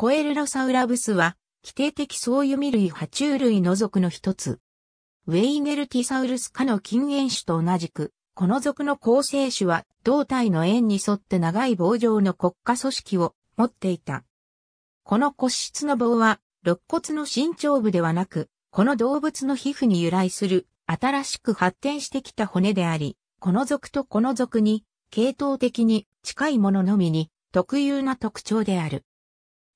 コエルロサウラブスは、規定的総弓類爬虫類の属の一つ。ウェイネルティサウルス科の近縁種と同じく、この属の構成種は、胴体の円に沿って長い棒状の骨化組織を持っていた。この骨質の棒は、肋骨の身長部ではなく、この動物の皮膚に由来する、新しく発展してきた骨であり、この属とこの属に、系統的に近いもののみに、特有な特徴である。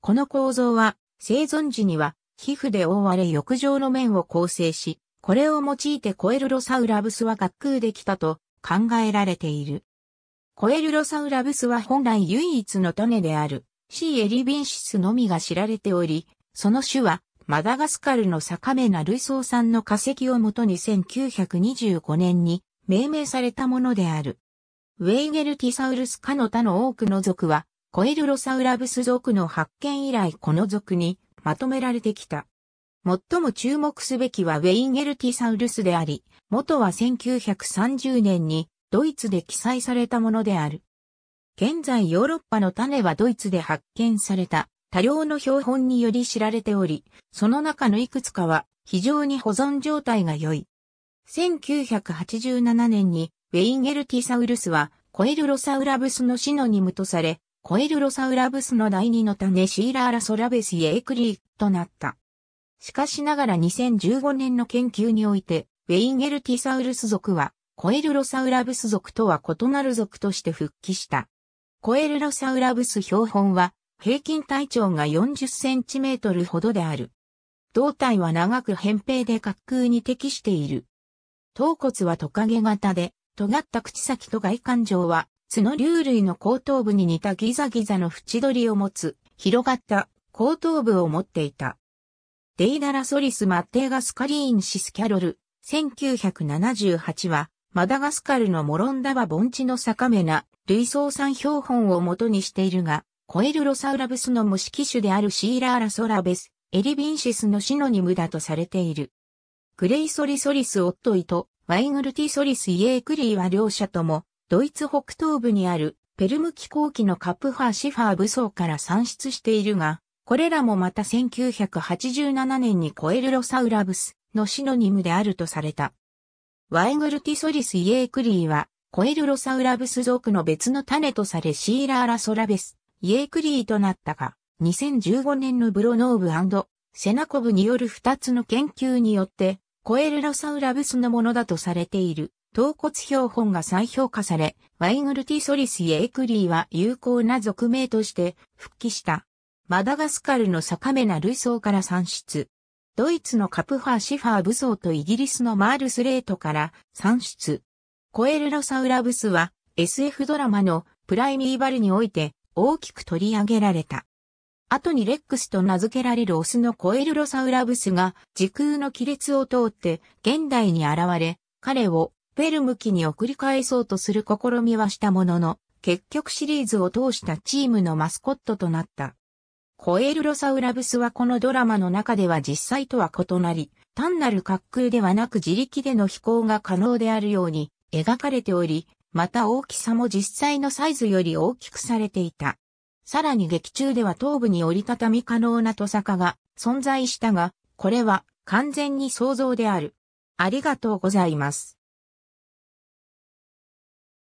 この構造は、生存時には、皮膚で覆われ浴場の面を構成し、これを用いてコエルロサウラブスは滑空できたと考えられている。コエルロサウラブスは本来唯一の種である C. エリビンシスのみが知られており、その種はマダガスカルの坂目な類さ産の化石をもとに1925年に命名されたものである。ウェイゲルティサウルス科の他の多くの属はコエルロサウラブス族の発見以来この族にまとめられてきた。最も注目すべきはウェインゲルティサウルスであり、元は1930年にドイツで記載されたものである。現在ヨーロッパの種はドイツで発見された多量の標本により知られており、その中のいくつかは非常に保存状態が良い。1987年にウェインゲルティサウルスはコエルロサウラブスのシノニムとされ、コエルロサウラブスの第二の種シーラーラソラベスイエークリーとなった。しかしながら2015年の研究において、ウェインゲルティサウルス族は、コエルロサウラブス族とは異なる族として復帰した。コエルロサウラブス標本は、平均体長が40センチメートルほどである。胴体は長く扁平で滑空に適している。頭骨はトカゲ型で、尖った口先と外環状は角竜類の後頭部に似たギザギザの縁取りを持つ、広がった後頭部を持っていた。デイダラソリス・マッテーガスカリーン・シス・キャロル、1978は、マダガスカルのモロンダバ盆地の坂目な、類相産標本を元にしているが、コエルロサウラブスの模式種であるシーラーラソラベス、エリビンシスのシノニムだとされている。グレイソリソリス・オットイとワイグルティソリス・イエークリーは両者ともドイツ北東部にあるペルム気候機のカプハーシファー武装から産出しているが、これらもまた1987年にコエルロサウラブスのシノニムであるとされた。ワイグルティソリス・イエークリーは、コエルロサウラブス族の別の種とされシーラーラ・ソラベス、イエークリーとなったが、2015年のブロノーブセナコブによる2つの研究によって、コエルロサウラブスのものだとされている。頭骨標本が再評価され、ワイグルティソリスエクリーは有効な属名として復帰した。マダガスカルの坂目な類層から産出。ドイツのカプファーシファー武装とイギリスのマールスレートから産出。コエルロサウラブスは SF ドラマのプライミーバルにおいて大きく取り上げられた。後にレックスと名付けられるオスのコエルロサウラブスが時空の亀裂を通って現代に現れ、彼をペルム機に送り返そうとする試みはしたものの、結局シリーズを通したチームのマスコットとなった。コエルロサウラブスはこのドラマの中では実際とは異なり、単なる滑空ではなく自力での飛行が可能であるように描かれており、また大きさも実際のサイズより大きくされていた。さらに劇中では頭部に折りたたみ可能なトサカが存在したが、これは完全に想像である。ありがとうございます。